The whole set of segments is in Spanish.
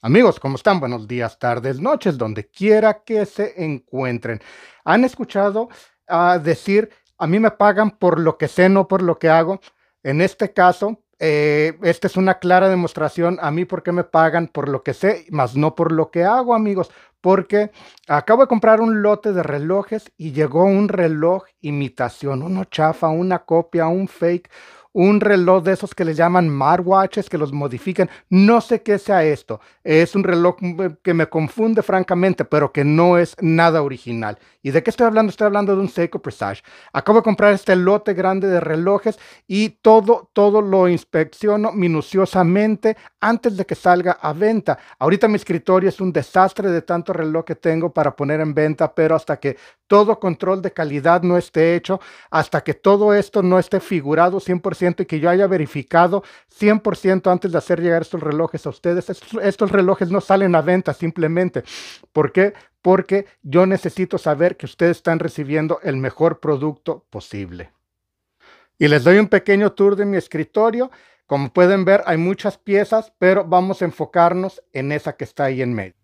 Amigos, ¿cómo están? Buenos días, tardes, noches, donde quiera que se encuentren. ¿Han escuchado ah, decir, a mí me pagan por lo que sé, no por lo que hago? En este caso, eh, esta es una clara demostración a mí por qué me pagan por lo que sé, más no por lo que hago, amigos, porque acabo de comprar un lote de relojes y llegó un reloj imitación, uno chafa, una copia, un fake, un reloj de esos que les llaman Marwatches, que los modifican. No sé qué sea esto. Es un reloj mm, eh, que me confunde francamente, pero que no es nada original. ¿Y de qué estoy hablando? Estoy hablando de un Seiko Presage. Acabo de comprar este lote grande de relojes y todo, todo lo inspecciono minuciosamente antes de que salga a venta. Ahorita mi escritorio es un desastre de tanto reloj que tengo para poner en venta, pero hasta que todo control de calidad no esté hecho, hasta que todo esto no esté figurado 100% y que yo haya verificado 100% antes de hacer llegar estos relojes a ustedes. Estos, relojes no salen a venta simplemente. ¿Por qué? Porque yo necesito saber que ustedes están recibiendo el mejor producto posible. Y les doy un pequeño tour de mi escritorio. Como pueden ver, hay muchas piezas, pero vamos a enfocarnos en esa que está ahí en medio.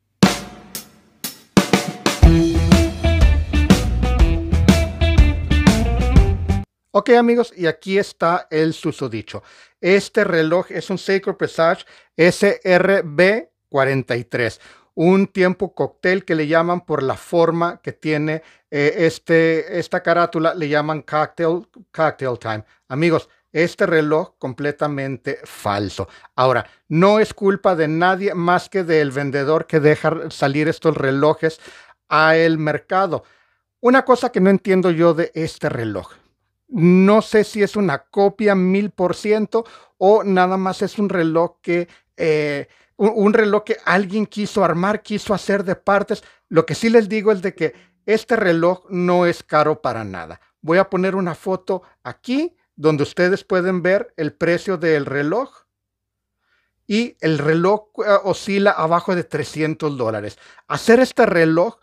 Ok amigos, y aquí está el susodicho. Este reloj es un Sacred Passage SRB43, un tiempo cóctel que le llaman por la forma que tiene eh, este, esta carátula, le llaman cocktail, cocktail time. Amigos, este reloj completamente falso. Ahora, no es culpa de nadie más que del vendedor que deja salir estos relojes a el mercado. Una cosa que no entiendo yo de este reloj no sé si es una copia mil por ciento o nada más es un reloj que... Eh, un, reloj que alguien quiso armar, quiso hacer de partes. Lo que sí les digo es de que este reloj no es caro para nada. Voy a poner una foto aquí donde ustedes pueden ver el precio del reloj. Y el reloj eh, oscila abajo de 300 dólares. Hacer este reloj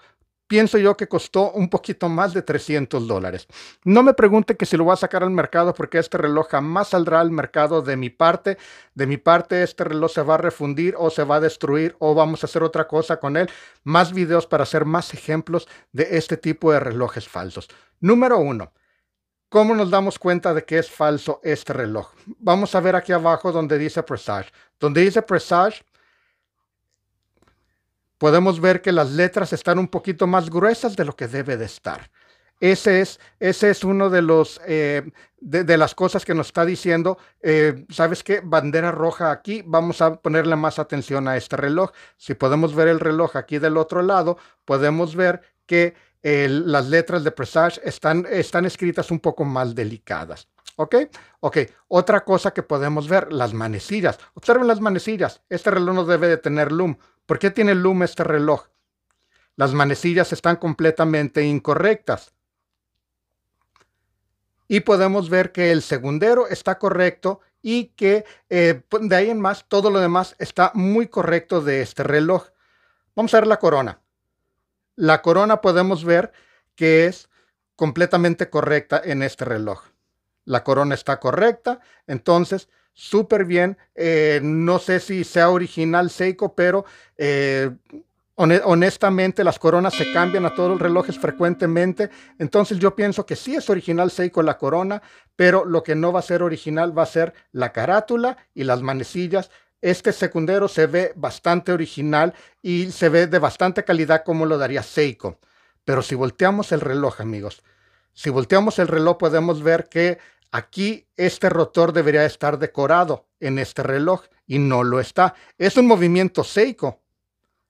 pienso yo que costó un poquito más de 300 dólares. No me pregunte que si lo voy a sacar al mercado porque este reloj jamás saldrá al mercado de mi parte. De mi parte este reloj se va a refundir o se va a destruir o vamos a hacer otra cosa con él. Más videos para hacer más ejemplos de este tipo de relojes falsos. Número uno. ¿Cómo nos damos cuenta de que es falso este reloj? Vamos a ver aquí abajo donde dice Presage. Donde dice Presage, podemos ver que las letras están un poquito más gruesas de lo que debe de estar. Ese es, ese es uno de los eh, de, las cosas que nos está diciendo. Eh, ¿Sabes qué? Bandera roja aquí. Vamos a ponerle más atención a este reloj. Si podemos ver el reloj aquí del otro lado, podemos ver que las letras de Presage están, están escritas un poco más delicadas. ¿Ok? Ok. Otra cosa que podemos ver, las manecillas. Observen las manecillas. Este reloj no debe de tener loom. ¿Por qué tiene Lume este reloj? Las manecillas están completamente incorrectas. Y podemos ver que el segundero está correcto y que eh, pues, de ahí en más todo lo demás está muy correcto de este reloj. Vamos a ver la corona. La corona podemos ver que es completamente correcta en este reloj. La corona está correcta, entonces súper bien. Eh, no sé si sea original Seiko, pero eh, honestamente las coronas se cambian a todos los relojes frecuentemente. Entonces yo pienso que sí es original Seiko la corona, pero lo que no va a ser original va a ser la carátula y las manecillas. Este secundero se ve bastante original y se ve de bastante calidad como lo daría Seiko. Pero si volteamos el reloj, amigos, si volteamos el reloj podemos ver que Aquí este rotor debería estar decorado en este reloj y no lo está. Es un movimiento Seiko.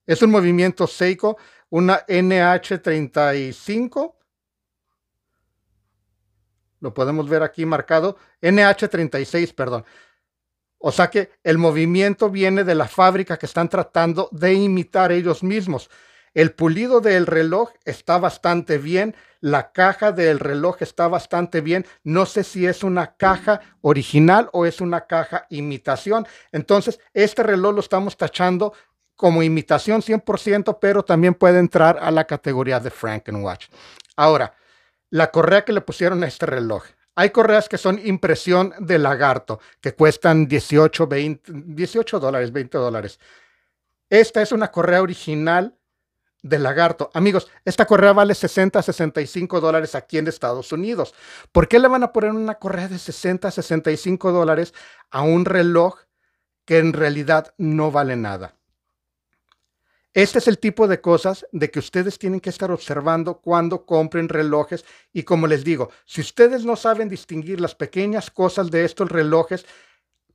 Es un movimiento Seiko, una NH35. Lo podemos ver aquí marcado. NH36, perdón. O sea que el movimiento viene de la fábrica que están tratando de imitar ellos mismos. El pulido del reloj está bastante bien, la caja del reloj está bastante bien. No sé si es una caja original o es una caja imitación. Entonces, este reloj lo estamos tachando como imitación 100%, pero también puede entrar a la categoría de Watch. Ahora, la correa que le pusieron a este reloj. Hay correas que son impresión de lagarto, que cuestan 18, 20, 18 dólares, 20 dólares. Esta es una correa original de lagarto. Amigos, esta correa vale 60 65 dólares aquí en Estados Unidos. ¿Por qué le van a poner una correa de 60 65 dólares a un reloj que en realidad no vale nada? Este es el tipo de cosas de que ustedes tienen que estar observando cuando compren relojes y como les digo, si ustedes no saben distinguir las pequeñas cosas de estos relojes,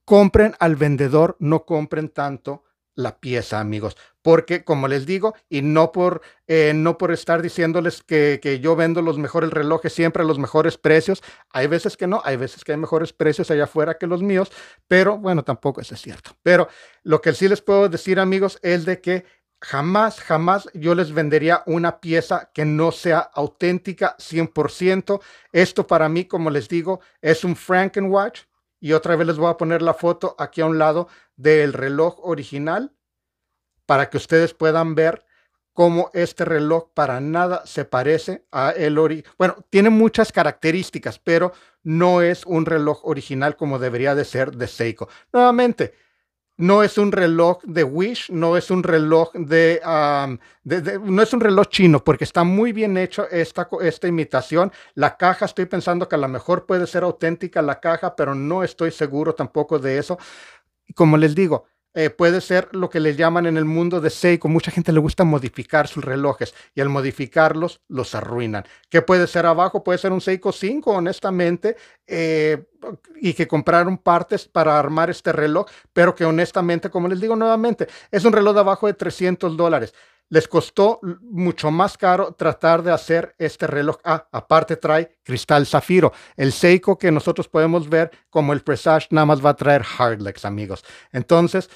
compren al vendedor, no compren tanto la pieza, amigos. Porque, como les digo, y no por, eh, no por estar diciéndoles que, yo vendo los mejores relojes siempre a los mejores precios, hay veces que no, hay veces que hay mejores precios allá afuera que los míos, pero bueno, tampoco eso es cierto. Pero lo que sí les puedo decir, amigos, es de que jamás, jamás yo les vendería una pieza que no sea auténtica 100%. Esto para mí, como les digo, es un Frankenwatch. Y otra vez les voy a poner la foto aquí a un lado del reloj original para que ustedes puedan ver cómo este reloj para nada se parece a el ori Bueno, tiene muchas características, pero no es un reloj original como debería de ser de Seiko. Nuevamente, no es un reloj de Wish, no es un reloj de, no es un reloj chino, porque está muy bien hecho esta, esta imitación. La caja, estoy pensando que a lo mejor puede ser auténtica la caja, pero no estoy seguro tampoco de eso. Como les digo, eh, puede ser lo que le llaman en el mundo de Seiko. Mucha gente le gusta modificar sus relojes y al modificarlos los arruinan. ¿Qué puede ser abajo? Puede ser un Seiko 5, honestamente, eh, y que compraron partes para armar este reloj, pero que honestamente, como les digo nuevamente, es un reloj de abajo de 300 dólares les costó mucho más caro tratar de hacer este reloj. Ah, aparte trae cristal zafiro. El Seiko que nosotros podemos ver como el Presage nada más va a traer Hardlex, amigos. Entonces,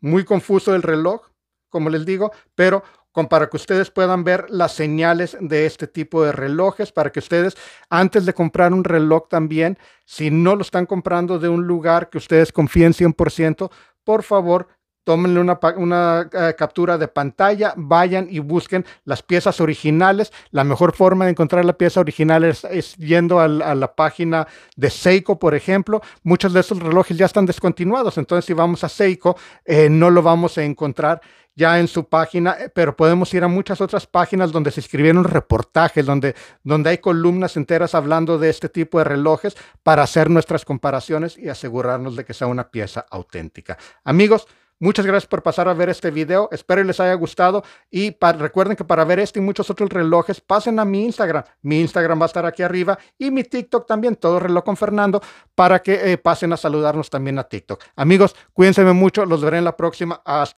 muy confuso el reloj, como les digo, pero para que ustedes puedan ver las señales de este tipo de relojes, para que ustedes antes de comprar un reloj también, si no lo están comprando de un lugar que ustedes confíen 100%, por favor tómenle una, eh, captura de pantalla, vayan y busquen las piezas originales. La mejor forma de encontrar la pieza original es, yendo a, la página de Seiko, por ejemplo. Muchos de esos relojes ya están descontinuados, entonces si vamos a Seiko eh, no lo vamos a encontrar ya en su página, eh, pero podemos ir a muchas otras páginas donde se escribieron reportajes, donde, donde hay columnas enteras hablando de este tipo de relojes para hacer nuestras comparaciones y asegurarnos de que sea una pieza auténtica. Amigos, Muchas gracias por pasar a ver este video. Espero les haya gustado. Y recuerden que para ver este y muchos otros relojes, pasen a mi Instagram. Mi Instagram va a estar aquí arriba y mi TikTok también, todo reloj con Fernando, para que eh, pasen a saludarnos también a TikTok. Amigos, cuídense mucho. Los veré en la próxima. Hasta